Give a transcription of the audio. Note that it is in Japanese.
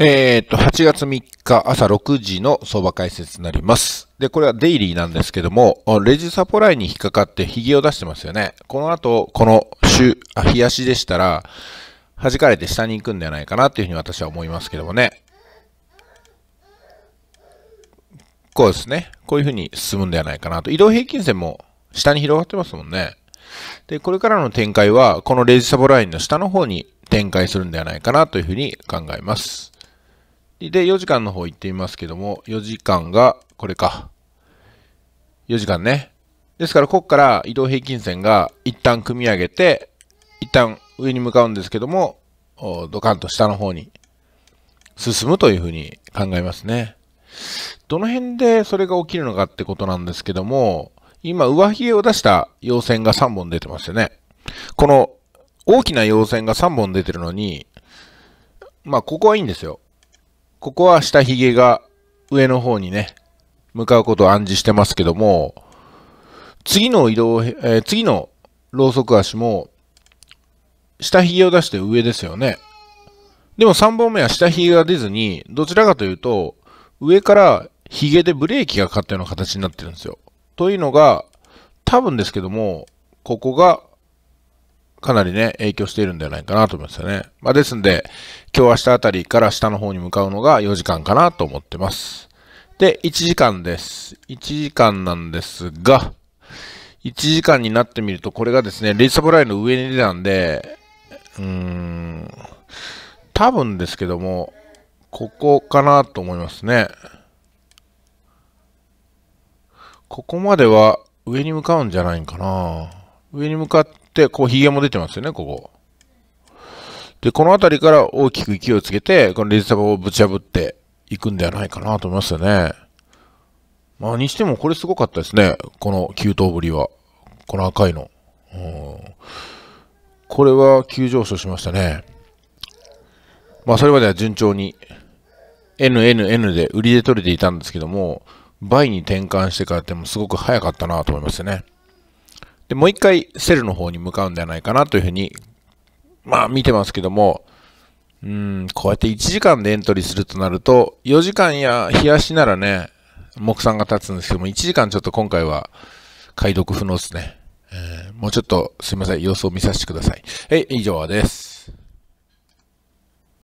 えー、っと、8月3日朝6時の相場解説になります。で、これはデイリーなんですけども、レジサポライに引っかかってヒゲを出してますよね。この後、この週、あ、日足でしたら、弾かれて下に行くんじゃないかなっていうふうに私は思いますけどもね。こうですね。こういうふうに進むんではないかなと。移動平均線も下に広がってますもんね。で、これからの展開は、このレジサボラインの下の方に展開するんではないかなというふうに考えます。で、4時間の方行ってみますけども、4時間がこれか。4時間ね。ですから、ここから移動平均線が一旦組み上げて、一旦上に向かうんですけども、ドカンと下の方に進むというふうに考えますね。どの辺でそれが起きるのかってことなんですけども、今、上髭を出した陽線が3本出てますよね。この大きな陽線が3本出てるのに、まあ、ここはいいんですよ。ここは下髭が上の方にね、向かうことを暗示してますけども、次の移動、えー、次のロウソク足も、下髭を出して上ですよね。でも3本目は下髭が出ずに、どちらかというと、上から髭でブレーキがかかったような形になってるんですよ。というのが、多分ですけども、ここがかなりね、影響しているんじゃないかなと思いますよね。まあ、ですんで、今日明日あたりから下の方に向かうのが4時間かなと思ってます。で、1時間です。1時間なんですが、1時間になってみると、これがですね、レイサブラインの上に出たんで、うーん、多分ですけども、ここかなと思いますね。ここまでは上に向かうんじゃないんかな。上に向かっで、こう、ヒゲも出てますよね、ここ。で、この辺りから大きく勢いをつけて、このレジサバをぶち破っていくんではないかなと思いますよね。まあ、にしてもこれすごかったですね。この急騰ぶりは。この赤いの。これは急上昇しましたね。まあ、それまでは順調に NNN で売りで取れていたんですけども、倍に転換してからってもすごく早かったなと思いましたね。で、もう一回セルの方に向かうんではないかなというふうに、まあ見てますけども、うん、こうやって1時間でエントリーするとなると、4時間や冷やしならね、目算が立つんですけども、1時間ちょっと今回は解読不能ですね。えー、もうちょっとすいません、様子を見させてください。はい、以上です。